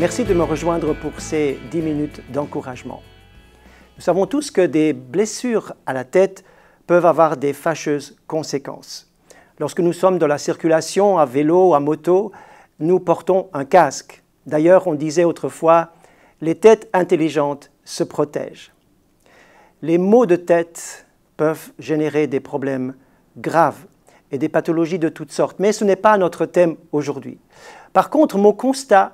Merci de me rejoindre pour ces dix minutes d'encouragement. Nous savons tous que des blessures à la tête peuvent avoir des fâcheuses conséquences. Lorsque nous sommes dans la circulation à vélo, à moto, nous portons un casque. D'ailleurs, on disait autrefois, les têtes intelligentes se protègent. Les maux de tête peuvent générer des problèmes graves et des pathologies de toutes sortes, mais ce n'est pas notre thème aujourd'hui. Par contre, mon constat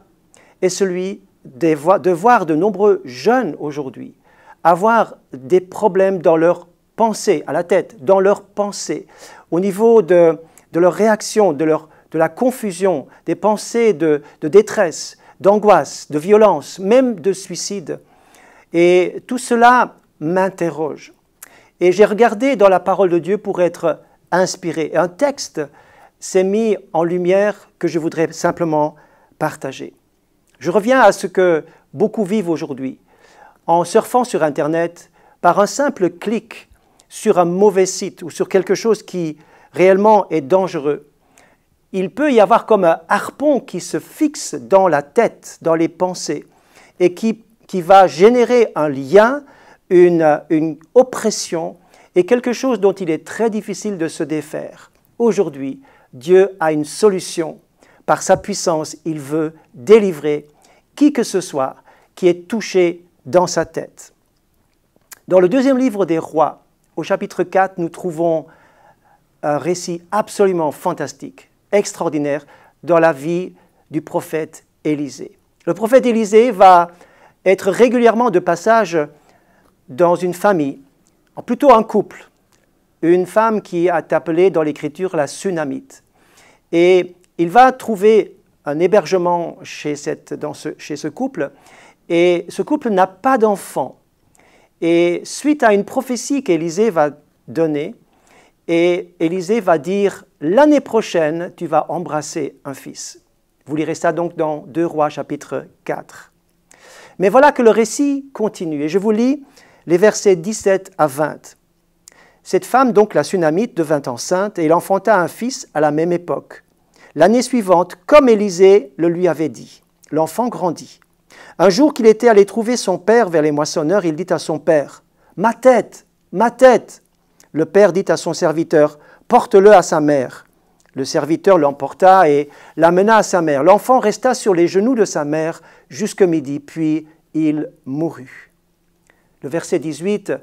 est celui de voir de nombreux jeunes aujourd'hui avoir des problèmes dans leur pensée, à la tête, dans leur pensée, au niveau de, de leur réaction, de, leur, de la confusion, des pensées de, de détresse, d'angoisse, de violence, même de suicide. Et tout cela m'interroge. Et j'ai regardé dans la parole de Dieu pour être inspiré. Et un texte s'est mis en lumière que je voudrais simplement partager. Je reviens à ce que beaucoup vivent aujourd'hui. En surfant sur Internet, par un simple clic sur un mauvais site ou sur quelque chose qui réellement est dangereux, il peut y avoir comme un harpon qui se fixe dans la tête, dans les pensées, et qui, va générer un lien, une oppression, et quelque chose dont il est très difficile de se défaire. Aujourd'hui, Dieu a une solution par sa puissance, il veut délivrer qui que ce soit qui est touché dans sa tête. Dans le deuxième livre des rois, au chapitre 4, nous trouvons un récit absolument fantastique, extraordinaire, dans la vie du prophète Élisée. Le prophète Élisée va être régulièrement de passage dans une famille, plutôt un couple, une femme qui est appelée dans l'Écriture la Sunamite. Et il va trouver un hébergement chez, cette, dans ce, chez ce couple, et ce couple n'a pas d'enfant. Et suite à une prophétie qu'Élisée va donner, et Élisée va dire, l'année prochaine, tu vas embrasser un fils. Vous lirez ça donc dans 2 Rois chapitre 4. Mais voilà que le récit continue, et je vous lis les versets 17 à 20. Cette femme, donc la Sunamite, devint enceinte, et elle enfanta un fils à la même époque. L'année suivante, comme Élisée le lui avait dit, l'enfant grandit. Un jour qu'il était allé trouver son père vers les moissonneurs, il dit à son père, Ma tête, ma tête. Le père dit à son serviteur, Porte-le à sa mère. Le serviteur l'emporta et l'amena à sa mère. L'enfant resta sur les genoux de sa mère jusqu'au midi, puis il mourut. Le verset 18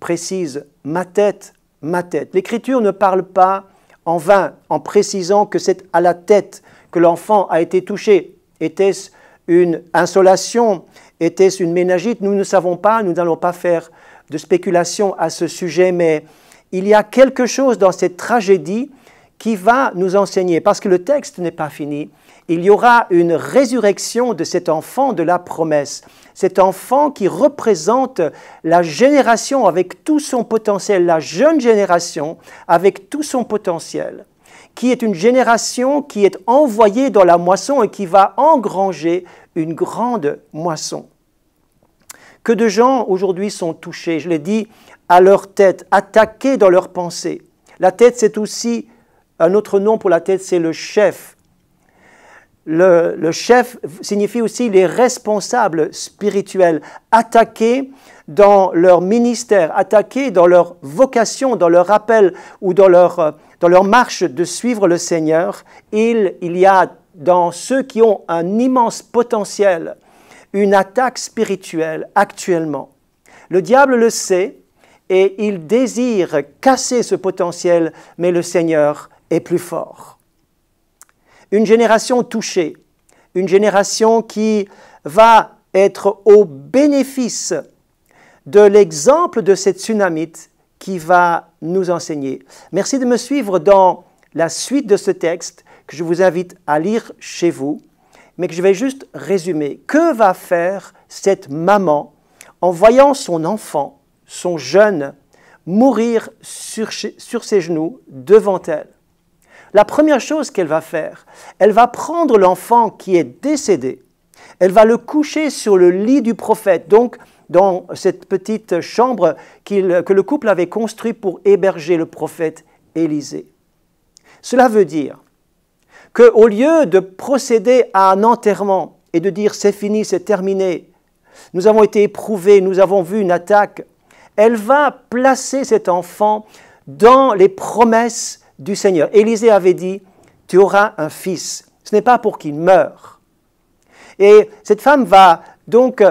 précise, Ma tête, ma tête. L'Écriture ne parle pas en vain en précisant que c'est à la tête que l'enfant a été touché. Était-ce une insolation Était-ce une ménagite Nous ne savons pas, nous n'allons pas faire de spéculation à ce sujet, mais il y a quelque chose dans cette tragédie qui va nous enseigner, parce que le texte n'est pas fini, il y aura une résurrection de cet enfant de la promesse, cet enfant qui représente la génération avec tout son potentiel, la jeune génération avec tout son potentiel, qui est une génération qui est envoyée dans la moisson et qui va engranger une grande moisson. Que de gens aujourd'hui sont touchés, je l'ai dit, à leur tête, attaqués dans leurs pensées. La tête, c'est aussi un autre nom pour la tête, c'est le chef. Le, chef signifie aussi les responsables spirituels, attaqués dans leur ministère, attaqués dans leur vocation, dans leur appel ou dans leur, dans leur marche de suivre le Seigneur. Il, il y a dans ceux qui ont un immense potentiel une attaque spirituelle actuellement. Le diable le sait et il désire casser ce potentiel, mais le Seigneur est plus fort. Une génération touchée, une génération qui va être au bénéfice de l'exemple de cette tsunamite qui va nous enseigner. Merci de me suivre dans la suite de ce texte que je vous invite à lire chez vous, mais que je vais juste résumer. Que va faire cette maman en voyant son enfant, son jeune, mourir sur, sur ses genoux devant elle la première chose qu'elle va faire, elle va prendre l'enfant qui est décédé, elle va le coucher sur le lit du prophète, donc dans cette petite chambre que le couple avait construite pour héberger le prophète Élisée. Cela veut dire qu'au lieu de procéder à un enterrement et de dire c'est fini, c'est terminé, nous avons été éprouvés, nous avons vu une attaque, elle va placer cet enfant dans les promesses du Seigneur. Élisée avait dit, tu auras un fils, ce n'est pas pour qu'il meure. Et cette femme va donc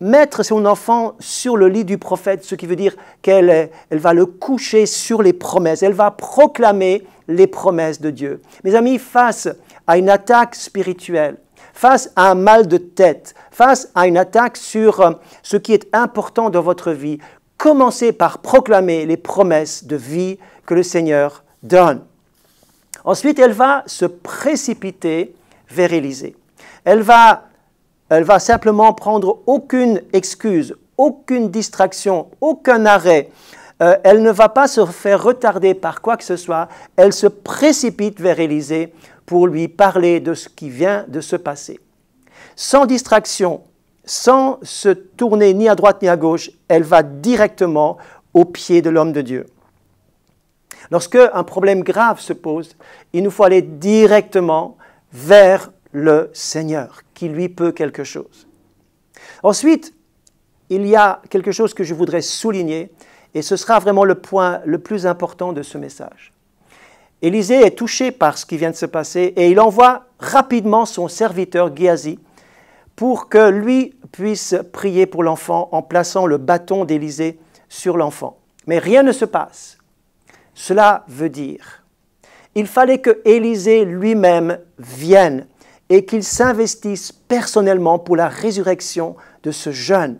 mettre son enfant sur le lit du prophète, ce qui veut dire qu'elle elle va le coucher sur les promesses, elle va proclamer les promesses de Dieu. Mes amis, face à une attaque spirituelle, face à un mal de tête, face à une attaque sur euh, ce qui est important dans votre vie, commencez par proclamer les promesses de vie que le Seigneur donne. Ensuite, elle va se précipiter vers Élisée. Elle va, elle va simplement prendre aucune excuse, aucune distraction, aucun arrêt. Euh, elle ne va pas se faire retarder par quoi que ce soit. Elle se précipite vers Élisée pour lui parler de ce qui vient de se passer. Sans distraction, sans se tourner ni à droite ni à gauche, elle va directement au pied de l'homme de Dieu. Lorsque problème grave se pose, il nous faut aller directement vers le Seigneur, qui lui peut quelque chose. Ensuite, il y a quelque chose que je voudrais souligner, et ce sera vraiment le point le plus important de ce message. Élisée est touché par ce qui vient de se passer et il envoie rapidement son serviteur Giazi pour que lui puisse prier pour l'enfant en plaçant le bâton d'Élisée sur l'enfant. Mais rien ne se passe. Cela veut dire, il fallait que Élisée lui-même vienne et qu'il s'investisse personnellement pour la résurrection de ce jeune.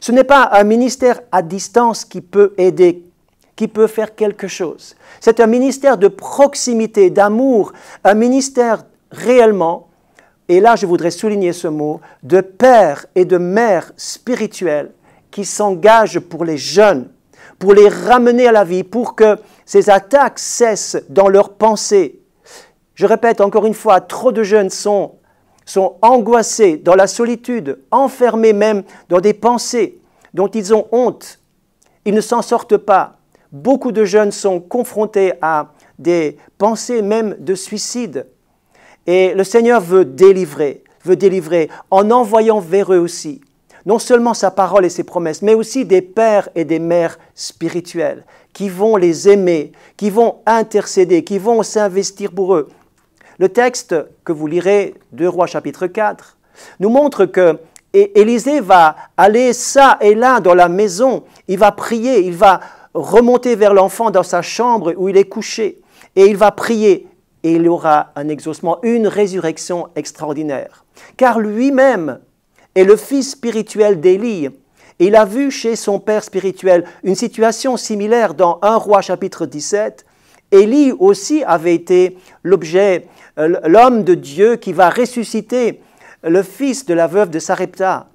Ce n'est pas un ministère à distance qui peut aider, qui peut faire quelque chose. C'est un ministère de proximité, d'amour, un ministère réellement, et là je voudrais souligner ce mot, de père et de mère spirituelle qui s'engagent pour les jeunes pour les ramener à la vie, pour que ces attaques cessent dans leurs pensées. Je répète encore une fois, trop de jeunes sont, sont angoissés dans la solitude, enfermés même dans des pensées dont ils ont honte. Ils ne s'en sortent pas. Beaucoup de jeunes sont confrontés à des pensées même de suicide. Et le Seigneur veut délivrer, veut délivrer en envoyant vers eux aussi non seulement sa parole et ses promesses, mais aussi des pères et des mères spirituels qui vont les aimer, qui vont intercéder, qui vont s'investir pour eux. Le texte que vous lirez, 2 Rois chapitre 4, nous montre que Élisée va aller ça et là dans la maison, il va prier, il va remonter vers l'enfant dans sa chambre où il est couché, et il va prier, et il aura un exaucement, une résurrection extraordinaire. Car lui-même et le fils spirituel d'Élie. Il a vu chez son père spirituel une situation similaire dans 1 roi chapitre 17. Élie aussi avait été l'objet, euh, l'homme de Dieu qui va ressusciter le fils de la veuve de Sarepta.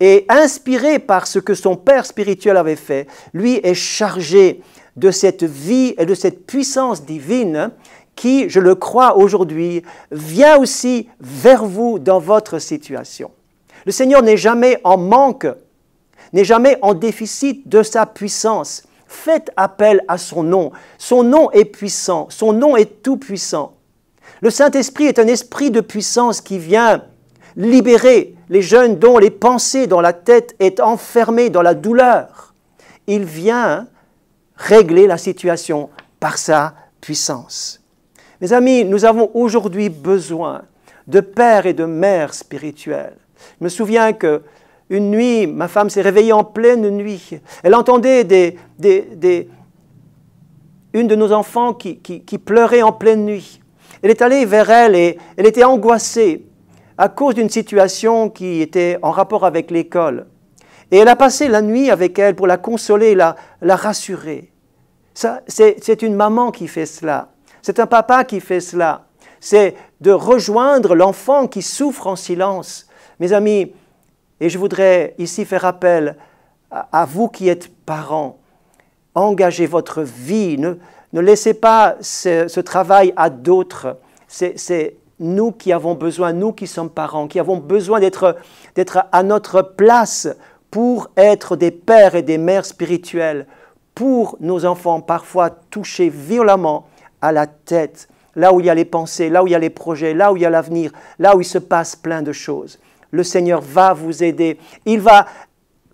Et inspiré par ce que son père spirituel avait fait, lui est chargé de cette vie et de cette puissance divine qui, je le crois aujourd'hui, vient aussi vers vous dans votre situation. Le Seigneur n'est jamais en manque, n'est jamais en déficit de sa puissance. Faites appel à son nom. Son nom est puissant, son nom est tout puissant. Le Saint-Esprit est un esprit de puissance qui vient libérer les jeunes dont les pensées dans la tête est enfermée dans la douleur. Il vient régler la situation par sa puissance. Mes amis, nous avons aujourd'hui besoin de pères et de mères spirituels je me souviens que une nuit, ma femme s'est réveillée en pleine nuit. Elle entendait une de nos enfants qui, pleurait en pleine nuit. Elle est allée vers elle et elle était angoissée à cause d'une situation qui était en rapport avec l'école. Et elle a passé la nuit avec elle pour la consoler, la, la rassurer. c'est une maman qui fait cela. C'est un papa qui fait cela. C'est de rejoindre l'enfant qui souffre en silence mes amis, et je voudrais ici faire appel à, vous qui êtes parents, engagez votre vie, ne, laissez pas ce, travail à d'autres. C'est nous qui avons besoin, nous qui sommes parents, qui avons besoin d'être à notre place pour être des pères et des mères spirituels, pour nos enfants parfois touchés violemment à la tête, là où il y a les pensées, là où il y a les projets, là où il y a l'avenir, là où il se passe plein de choses le Seigneur va vous aider. Il va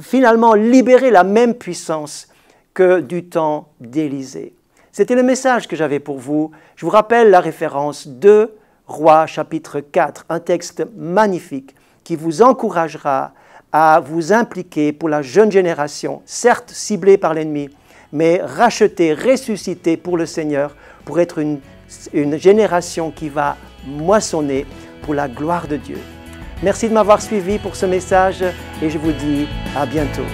finalement libérer la même puissance que du temps d'Élysée. C'était le message que j'avais pour vous. Je vous rappelle la référence 2 Roi chapitre 4, un texte magnifique qui vous encouragera à vous impliquer pour la jeune génération, certes ciblée par l'ennemi, mais rachetée, ressuscitée pour le Seigneur, pour être une, une génération qui va moissonner pour la gloire de Dieu. Merci de m'avoir suivi pour ce message et je vous dis à bientôt.